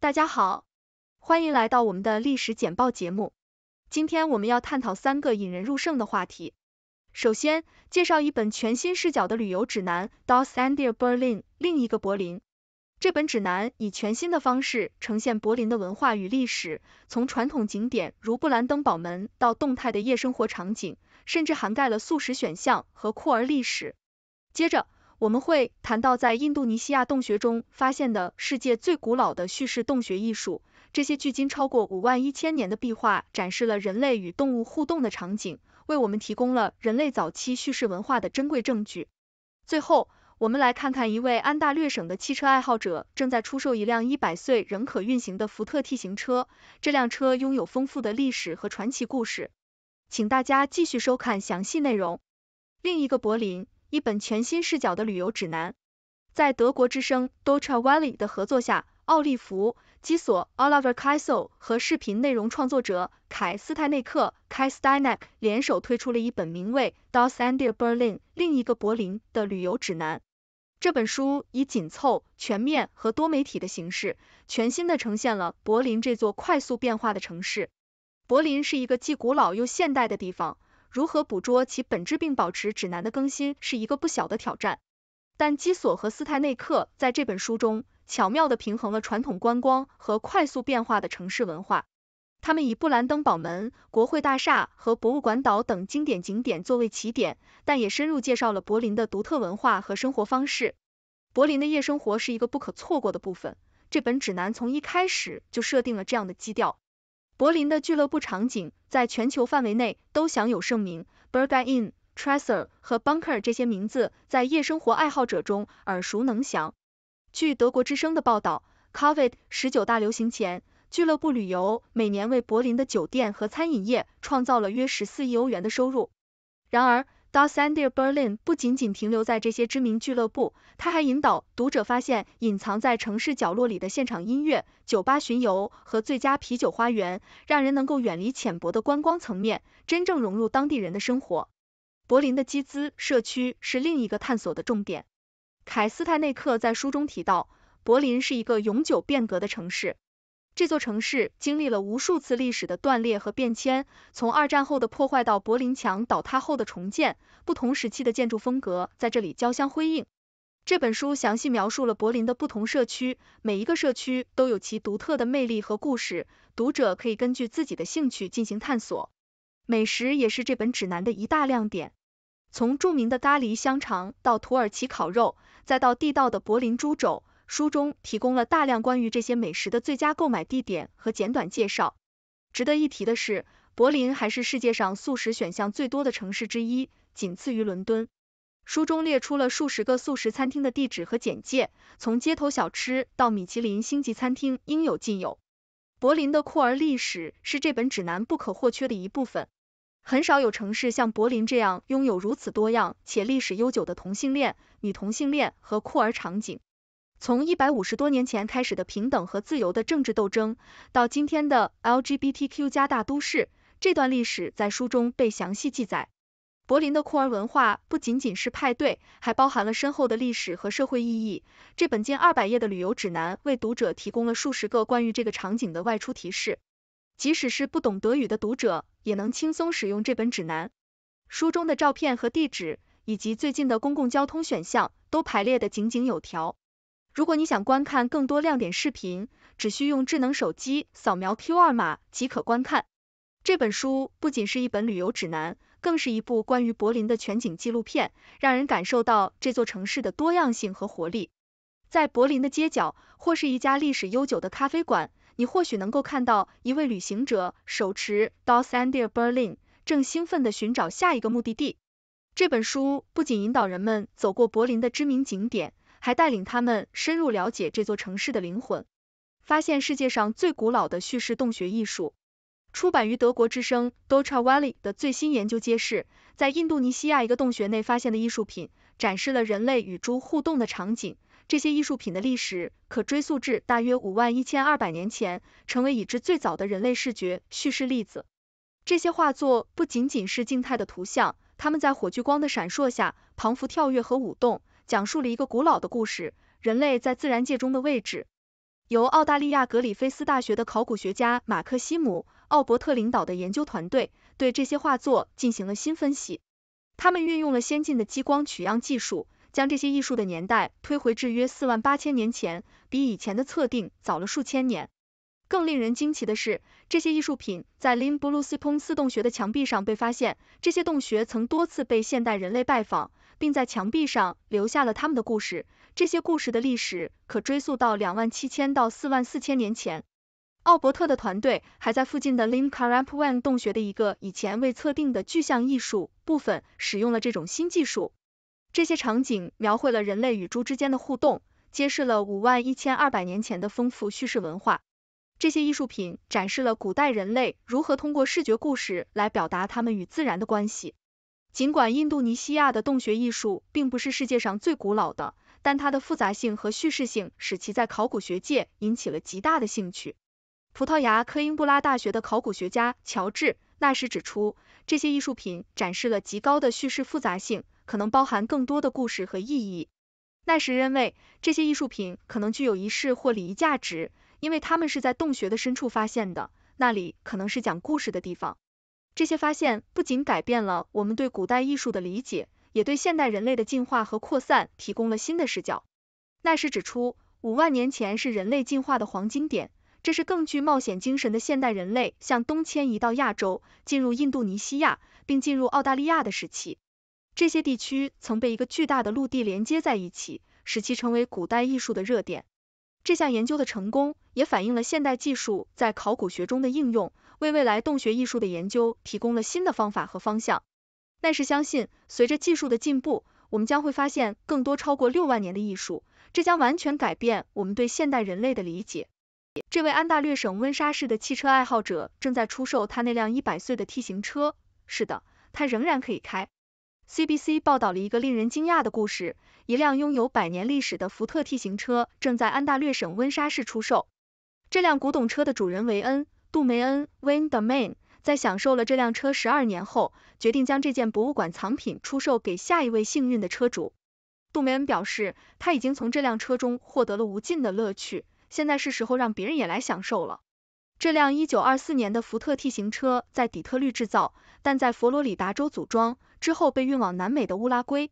大家好，欢迎来到我们的历史简报节目。今天我们要探讨三个引人入胜的话题。首先，介绍一本全新视角的旅游指南《Das andere Berlin》，另一个柏林。这本指南以全新的方式呈现柏林的文化与历史，从传统景点如布兰登堡门到动态的夜生活场景，甚至涵盖了素食选项和酷儿历史。接着，我们会谈到在印度尼西亚洞穴中发现的世界最古老的叙事洞穴艺术，这些距今超过五万一千年的壁画展示了人类与动物互动的场景，为我们提供了人类早期叙事文化的珍贵证据。最后，我们来看看一位安大略省的汽车爱好者正在出售一辆一百岁仍可运行的福特 T 型车，这辆车拥有丰富的历史和传奇故事，请大家继续收看详细内容。另一个柏林。一本全新视角的旅游指南，在德国之声 d o t c h a w a l l e 的合作下，奥利弗·基索 Oliver Kiesel 和视频内容创作者凯斯泰内克 Kai Steinek 联手推出了一本名为《Das andere Berlin》另一个柏林的旅游指南。这本书以紧凑、全面和多媒体的形式，全新的呈现了柏林这座快速变化的城市。柏林是一个既古老又现代的地方。如何捕捉其本质并保持指南的更新，是一个不小的挑战。但基索和斯泰内克在这本书中巧妙地平衡了传统观光和快速变化的城市文化。他们以布兰登堡门、国会大厦和博物馆岛等经典景点作为起点，但也深入介绍了柏林的独特文化和生活方式。柏林的夜生活是一个不可错过的部分，这本指南从一开始就设定了这样的基调。柏林的俱乐部场景在全球范围内都享有盛名 b u r g e r i n Traser 和 Bunker 这些名字在夜生活爱好者中耳熟能详。据德国之声的报道，Covid 十九大流行前，俱乐部旅游每年为柏林的酒店和餐饮业创造了约十四亿欧元的收入。然而，d o s s a n d e r Berlin》不仅仅停留在这些知名俱乐部，他还引导读者发现隐藏在城市角落里的现场音乐、酒吧巡游和最佳啤酒花园，让人能够远离浅薄的观光层面，真正融入当地人的生活。柏林的基兹社区是另一个探索的重点。凯斯泰内克在书中提到，柏林是一个永久变革的城市。这座城市经历了无数次历史的断裂和变迁，从二战后的破坏到柏林墙倒塌后的重建，不同时期的建筑风格在这里交相辉映。这本书详细描述了柏林的不同社区，每一个社区都有其独特的魅力和故事，读者可以根据自己的兴趣进行探索。美食也是这本指南的一大亮点，从著名的咖喱香肠到土耳其烤肉，再到地道的柏林猪肘。书中提供了大量关于这些美食的最佳购买地点和简短介绍。值得一提的是，柏林还是世界上素食选项最多的城市之一，仅次于伦敦。书中列出了数十个素食餐厅的地址和简介，从街头小吃到米其林星级餐厅应有尽有。柏林的酷儿历史是这本指南不可或缺的一部分。很少有城市像柏林这样拥有如此多样且历史悠久的同性恋、女同性恋和酷儿场景。从一百五十多年前开始的平等和自由的政治斗争，到今天的 LGBTQ 加大都市，这段历史在书中被详细记载。柏林的酷儿文化不仅仅是派对，还包含了深厚的历史和社会意义。这本近二百页的旅游指南为读者提供了数十个关于这个场景的外出提示。即使是不懂德语的读者也能轻松使用这本指南。书中的照片和地址，以及最近的公共交通选项都排列的井井有条。如果你想观看更多亮点视频，只需用智能手机扫描 QR 码即可观看。这本书不仅是一本旅游指南，更是一部关于柏林的全景纪录片，让人感受到这座城市的多样性和活力。在柏林的街角或是一家历史悠久的咖啡馆，你或许能够看到一位旅行者手持《Das a n d e Berlin》，正兴奋地寻找下一个目的地。这本书不仅引导人们走过柏林的知名景点。还带领他们深入了解这座城市的灵魂，发现世界上最古老的叙事洞穴艺术。出版于德国之声 d o t a w a l l e y 的最新研究揭示，在印度尼西亚一个洞穴内发现的艺术品，展示了人类与猪互动的场景。这些艺术品的历史可追溯至大约五万一千二百年前，成为已知最早的人类视觉叙事例子。这些画作不仅仅是静态的图像，它们在火炬光的闪烁下，彷佛跳跃和舞动。讲述了一个古老的故事，人类在自然界中的位置。由澳大利亚格里菲斯大学的考古学家马克西姆·奥伯特领导的研究团队对这些画作进行了新分析。他们运用了先进的激光取样技术，将这些艺术的年代推回至约四万八千年前，比以前的测定早了数千年。更令人惊奇的是，这些艺术品在 l i m b l u s i p o n s 洞穴的墙壁上被发现。这些洞穴曾多次被现代人类拜访。并在墙壁上留下了他们的故事。这些故事的历史可追溯到两万七千到四万四千年前。奥伯特的团队还在附近的 Lim Karapuan 洞穴的一个以前未测定的具象艺术部分使用了这种新技术。这些场景描绘了人类与猪之间的互动，揭示了五万一千二百年前的丰富叙事文化。这些艺术品展示了古代人类如何通过视觉故事来表达他们与自然的关系。尽管印度尼西亚的洞穴艺术并不是世界上最古老的，但它的复杂性和叙事性使其在考古学界引起了极大的兴趣。葡萄牙科英布拉大学的考古学家乔治·纳什指出，这些艺术品展示了极高的叙事复杂性，可能包含更多的故事和意义。纳什认为，这些艺术品可能具有仪式或礼仪价值，因为它们是在洞穴的深处发现的，那里可能是讲故事的地方。这些发现不仅改变了我们对古代艺术的理解，也对现代人类的进化和扩散提供了新的视角。奈什指出，五万年前是人类进化的黄金点，这是更具冒险精神的现代人类向东迁移到亚洲、进入印度尼西亚，并进入澳大利亚的时期。这些地区曾被一个巨大的陆地连接在一起，使其成为古代艺术的热点。这项研究的成功也反映了现代技术在考古学中的应用。为未来洞穴艺术的研究提供了新的方法和方向。奈是相信，随着技术的进步，我们将会发现更多超过六万年的艺术，这将完全改变我们对现代人类的理解。这位安大略省温莎市的汽车爱好者正在出售他那辆一百岁的 T 型车，是的，他仍然可以开。CBC 报道了一个令人惊讶的故事，一辆拥有百年历史的福特 T 型车正在安大略省温莎市出售。这辆古董车的主人维恩。杜梅恩 w i n d e d o m a i n 在享受了这辆车十二年后，决定将这件博物馆藏品出售给下一位幸运的车主。杜梅恩表示，他已经从这辆车中获得了无尽的乐趣，现在是时候让别人也来享受了。这辆1924年的福特 T 型车在底特律制造，但在佛罗里达州组装之后被运往南美的乌拉圭。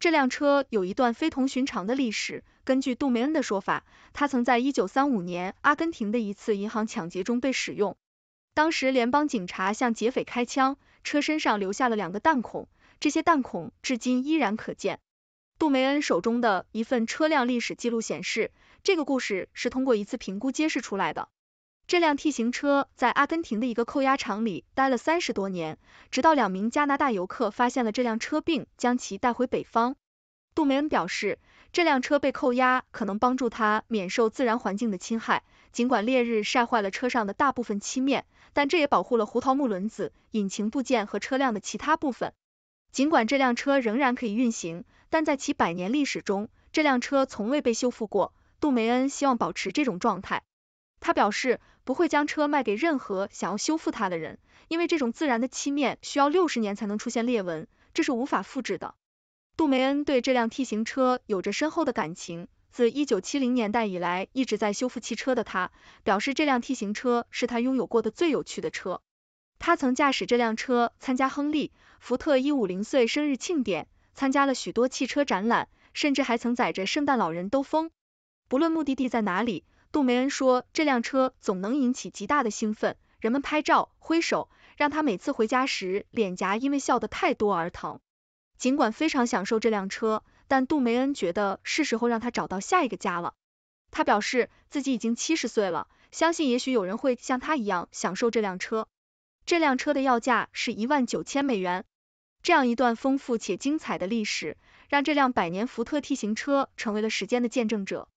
这辆车有一段非同寻常的历史。根据杜梅恩的说法，他曾在一九三五年阿根廷的一次银行抢劫中被使用。当时联邦警察向劫匪开枪，车身上留下了两个弹孔，这些弹孔至今依然可见。杜梅恩手中的一份车辆历史记录显示，这个故事是通过一次评估揭示出来的。这辆 T 型车在阿根廷的一个扣押厂里待了三十多年，直到两名加拿大游客发现了这辆车并将其带回北方。杜梅恩表示，这辆车被扣押可能帮助他免受自然环境的侵害。尽管烈日晒坏了车上的大部分漆面，但这也保护了胡桃木轮子、引擎部件和车辆的其他部分。尽管这辆车仍然可以运行，但在其百年历史中，这辆车从未被修复过。杜梅恩希望保持这种状态。他表示。不会将车卖给任何想要修复它的人，因为这种自然的漆面需要六十年才能出现裂纹，这是无法复制的。杜梅恩对这辆 T 型车有着深厚的感情，自1970年代以来一直在修复汽车的他表示，这辆 T 型车是他拥有过的最有趣的车。他曾驾驶这辆车参加亨利·福特150岁生日庆典，参加了许多汽车展览，甚至还曾载着圣诞老人兜风。不论目的地在哪里。杜梅恩说，这辆车总能引起极大的兴奋，人们拍照、挥手，让他每次回家时脸颊因为笑的太多而疼。尽管非常享受这辆车，但杜梅恩觉得是时候让他找到下一个家了。他表示自己已经七十岁了，相信也许有人会像他一样享受这辆车。这辆车的要价是一万九千美元。这样一段丰富且精彩的历史，让这辆百年福特 T 型车成为了时间的见证者。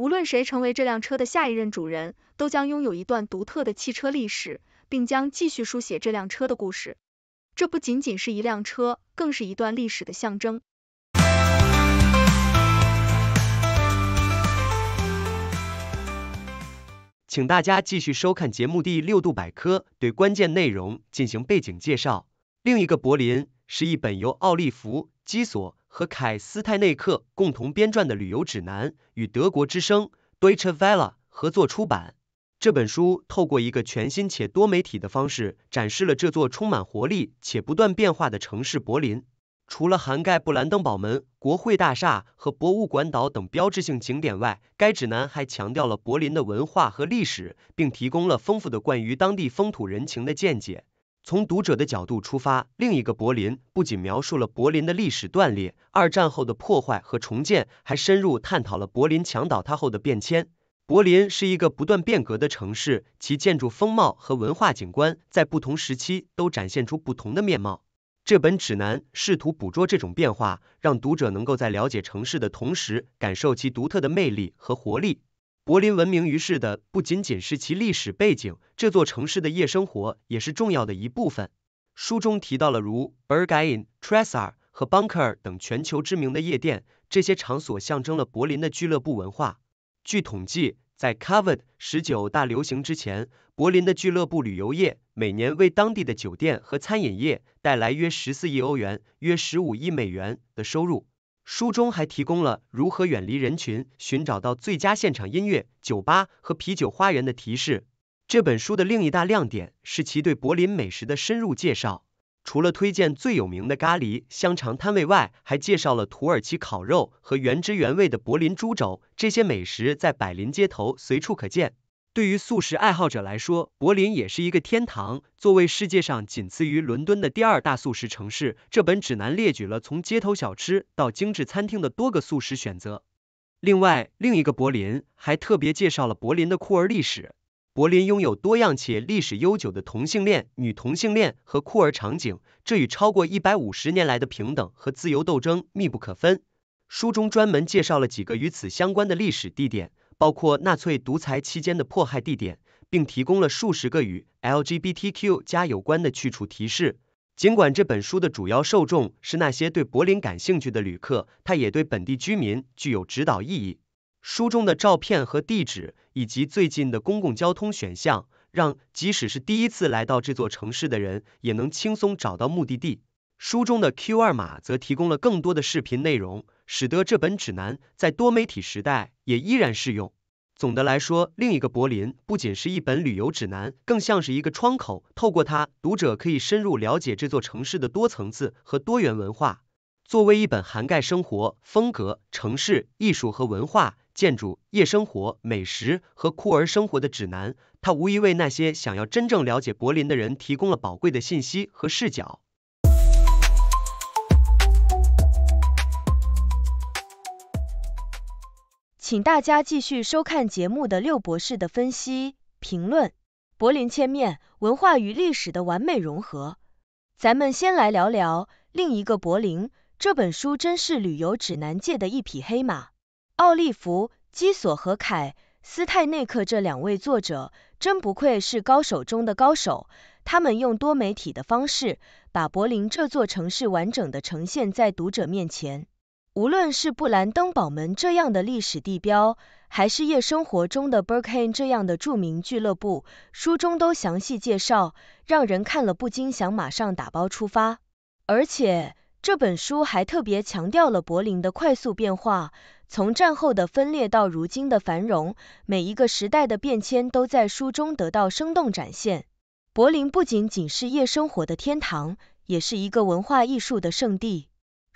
无论谁成为这辆车的下一任主人，都将拥有一段独特的汽车历史，并将继续书写这辆车的故事。这不仅仅是一辆车，更是一段历史的象征。请大家继续收看节目第六度百科，对关键内容进行背景介绍。另一个柏林是一本由奥利弗·基索。和凯斯泰内克共同编撰的旅游指南与德国之声 Deutsche Welle 合作出版。这本书透过一个全新且多媒体的方式，展示了这座充满活力且不断变化的城市柏林。除了涵盖布兰登堡门、国会大厦和博物馆岛等标志性景点外，该指南还强调了柏林的文化和历史，并提供了丰富的关于当地风土人情的见解。从读者的角度出发，另一个柏林不仅描述了柏林的历史断裂、二战后的破坏和重建，还深入探讨了柏林墙倒塌后的变迁。柏林是一个不断变革的城市，其建筑风貌和文化景观在不同时期都展现出不同的面貌。这本指南试图捕捉这种变化，让读者能够在了解城市的同时，感受其独特的魅力和活力。柏林闻名于世的不仅仅是其历史背景，这座城市的夜生活也是重要的一部分。书中提到了如 Berghain、t r e s s a r 和 Bunker 等全球知名的夜店，这些场所象征了柏林的俱乐部文化。据统计，在 c o v i d 十九大流行之前，柏林的俱乐部旅游业每年为当地的酒店和餐饮业带来约十四亿欧元、约十五亿美元的收入。书中还提供了如何远离人群、寻找到最佳现场音乐、酒吧和啤酒花园的提示。这本书的另一大亮点是其对柏林美食的深入介绍。除了推荐最有名的咖喱香肠摊位外，还介绍了土耳其烤肉和原汁原味的柏林猪肘。这些美食在柏林街头随处可见。对于素食爱好者来说，柏林也是一个天堂。作为世界上仅次于伦敦的第二大素食城市，这本指南列举了从街头小吃到精致餐厅的多个素食选择。另外，另一个柏林还特别介绍了柏林的酷儿历史。柏林拥有多样且历史悠久的同性恋、女同性恋和酷儿场景，这与超过一百五十年来的平等和自由斗争密不可分。书中专门介绍了几个与此相关的历史地点。包括纳粹独裁期间的迫害地点，并提供了数十个与 LGBTQ 加有关的去处提示。尽管这本书的主要受众是那些对柏林感兴趣的旅客，它也对本地居民具有指导意义。书中的照片和地址，以及最近的公共交通选项，让即使是第一次来到这座城市的人也能轻松找到目的地。书中的 QR 码则提供了更多的视频内容。使得这本指南在多媒体时代也依然适用。总的来说，另一个柏林不仅是一本旅游指南，更像是一个窗口。透过它，读者可以深入了解这座城市的多层次和多元文化。作为一本涵盖生活风格、城市艺术和文化、建筑、夜生活、美食和酷儿生活的指南，它无疑为那些想要真正了解柏林的人提供了宝贵的信息和视角。请大家继续收看节目的六博士的分析评论，《柏林千面：文化与历史的完美融合》。咱们先来聊聊另一个《柏林》这本书，真是旅游指南界的一匹黑马。奥利弗·基索和凯斯泰内克这两位作者，真不愧是高手中的高手。他们用多媒体的方式，把柏林这座城市完整的呈现在读者面前。无论是布兰登堡门这样的历史地标，还是夜生活中的 b u r k a i n 这样的著名俱乐部，书中都详细介绍，让人看了不禁想马上打包出发。而且这本书还特别强调了柏林的快速变化，从战后的分裂到如今的繁荣，每一个时代的变迁都在书中得到生动展现。柏林不仅仅是夜生活的天堂，也是一个文化艺术的圣地。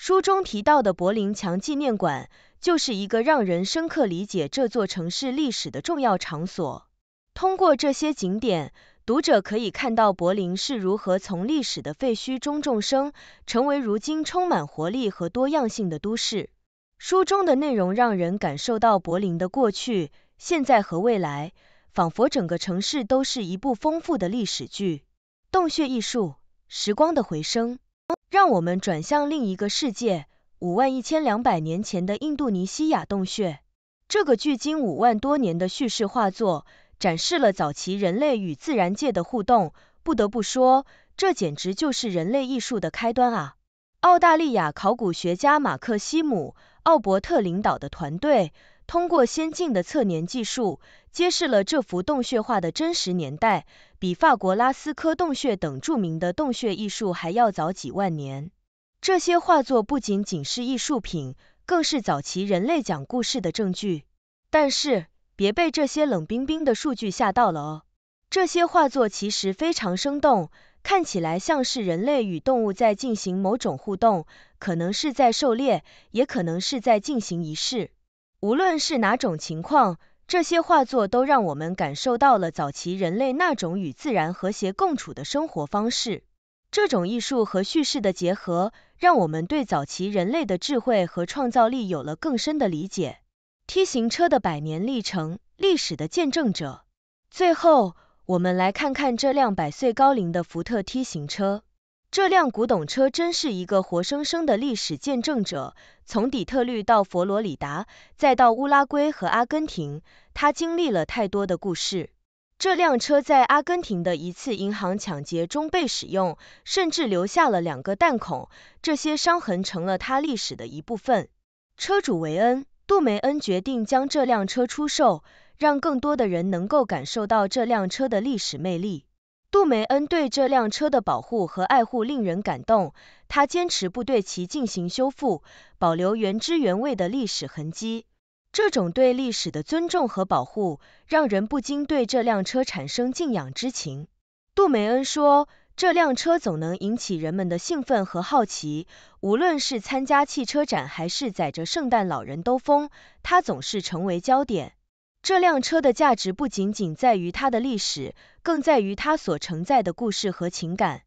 书中提到的柏林墙纪念馆就是一个让人深刻理解这座城市历史的重要场所。通过这些景点，读者可以看到柏林是如何从历史的废墟中重生，成为如今充满活力和多样性的都市。书中的内容让人感受到柏林的过去、现在和未来，仿佛整个城市都是一部丰富的历史剧。洞穴艺术，时光的回声。让我们转向另一个世界，五万一千两百年前的印度尼西亚洞穴。这个距今五万多年的叙事画作，展示了早期人类与自然界的互动。不得不说，这简直就是人类艺术的开端啊！澳大利亚考古学家马克西姆·奥伯特领导的团队，通过先进的测年技术，揭示了这幅洞穴画的真实年代。比法国拉斯科洞穴等著名的洞穴艺术还要早几万年。这些画作不仅仅是艺术品，更是早期人类讲故事的证据。但是别被这些冷冰冰的数据吓到了哦，这些画作其实非常生动，看起来像是人类与动物在进行某种互动，可能是在狩猎，也可能是在进行仪式。无论是哪种情况。这些画作都让我们感受到了早期人类那种与自然和谐共处的生活方式。这种艺术和叙事的结合，让我们对早期人类的智慧和创造力有了更深的理解。T 型车的百年历程，历史的见证者。最后，我们来看看这辆百岁高龄的福特 T 型车。这辆古董车真是一个活生生的历史见证者。从底特律到佛罗里达，再到乌拉圭和阿根廷，它经历了太多的故事。这辆车在阿根廷的一次银行抢劫中被使用，甚至留下了两个弹孔，这些伤痕成了它历史的一部分。车主维恩·杜梅恩决定将这辆车出售，让更多的人能够感受到这辆车的历史魅力。杜梅恩对这辆车的保护和爱护令人感动，他坚持不对其进行修复，保留原汁原味的历史痕迹。这种对历史的尊重和保护，让人不禁对这辆车产生敬仰之情。杜梅恩说，这辆车总能引起人们的兴奋和好奇，无论是参加汽车展，还是载着圣诞老人兜风，它总是成为焦点。这辆车的价值不仅仅在于它的历史，更在于它所承载的故事和情感。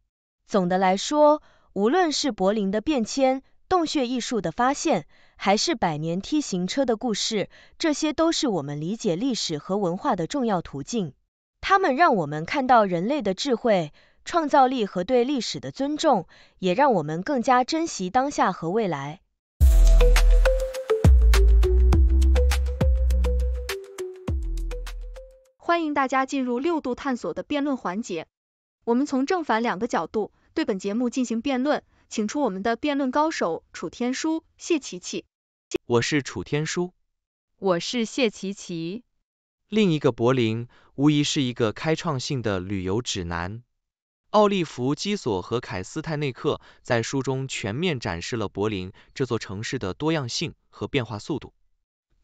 总的来说，无论是柏林的变迁、洞穴艺术的发现，还是百年梯形车的故事，这些都是我们理解历史和文化的重要途径。它们让我们看到人类的智慧、创造力和对历史的尊重，也让我们更加珍惜当下和未来。欢迎大家进入六度探索的辩论环节，我们从正反两个角度对本节目进行辩论，请出我们的辩论高手楚天舒、谢琪琪。我是楚天舒，我是谢琪琪。另一个柏林无疑是一个开创性的旅游指南。奥利弗基索和凯斯泰内克在书中全面展示了柏林这座城市的多样性和变化速度。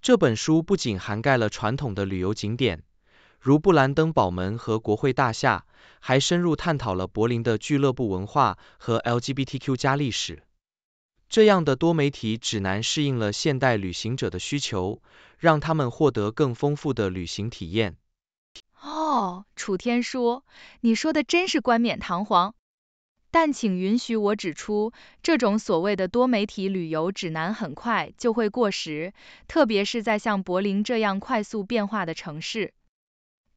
这本书不仅涵盖了传统的旅游景点。如布兰登堡门和国会大厦，还深入探讨了柏林的俱乐部文化和 LGBTQ 加历史。这样的多媒体指南适应了现代旅行者的需求，让他们获得更丰富的旅行体验。哦，楚天舒，你说的真是冠冕堂皇。但请允许我指出，这种所谓的多媒体旅游指南很快就会过时，特别是在像柏林这样快速变化的城市。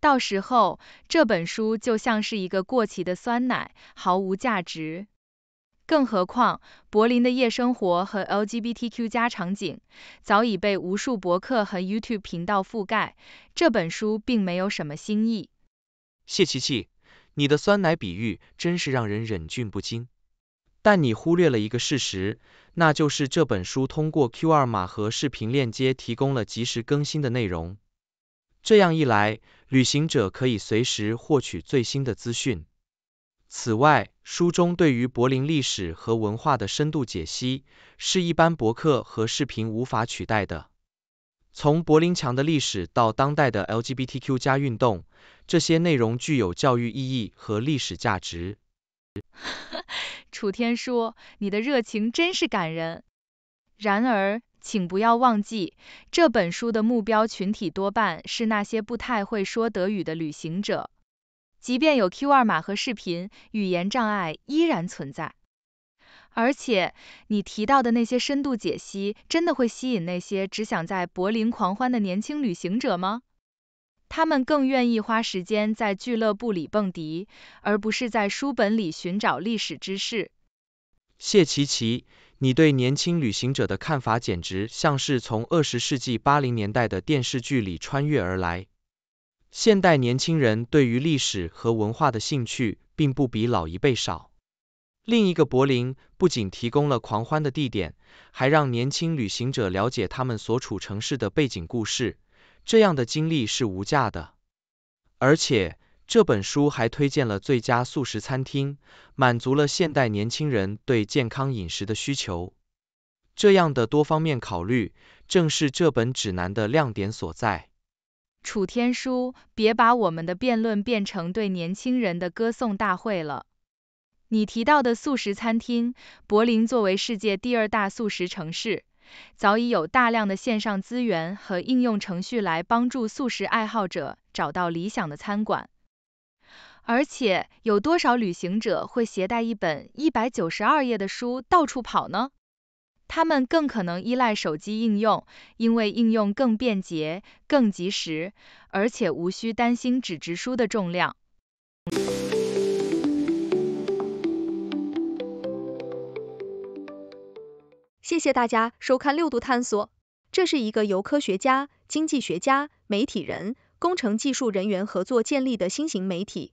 到时候这本书就像是一个过期的酸奶，毫无价值。更何况，柏林的夜生活和 LGBTQ 加场景早已被无数博客和 YouTube 频道覆盖，这本书并没有什么新意。谢琪琪，你的酸奶比喻真是让人忍俊不禁。但你忽略了一个事实，那就是这本书通过 QR 码和视频链接提供了及时更新的内容。这样一来，旅行者可以随时获取最新的资讯。此外，书中对于柏林历史和文化的深度解析，是一般博客和视频无法取代的。从柏林墙的历史到当代的 LGBTQ+ 运动，这些内容具有教育意义和历史价值。楚天说：“你的热情真是感人。然而，请不要忘记，这本书的目标群体多半是那些不太会说德语的旅行者。即便有 QR 码和视频，语言障碍依然存在。而且，你提到的那些深度解析，真的会吸引那些只想在柏林狂欢的年轻旅行者吗？他们更愿意花时间在俱乐部里蹦迪，而不是在书本里寻找历史知识。谢奇奇。你对年轻旅行者的看法简直像是从二十世纪八零年代的电视剧里穿越而来。现代年轻人对于历史和文化的兴趣并不比老一辈少。另一个柏林不仅提供了狂欢的地点，还让年轻旅行者了解他们所处城市的背景故事，这样的经历是无价的。而且，这本书还推荐了最佳素食餐厅，满足了现代年轻人对健康饮食的需求。这样的多方面考虑，正是这本指南的亮点所在。楚天舒，别把我们的辩论变成对年轻人的歌颂大会了。你提到的素食餐厅，柏林作为世界第二大素食城市，早已有大量的线上资源和应用程序来帮助素食爱好者找到理想的餐馆。而且有多少旅行者会携带一本一百九十二页的书到处跑呢？他们更可能依赖手机应用，因为应用更便捷、更及时，而且无需担心纸质书的重量。谢谢大家收看六度探索，这是一个由科学家、经济学家、媒体人、工程技术人员合作建立的新型媒体。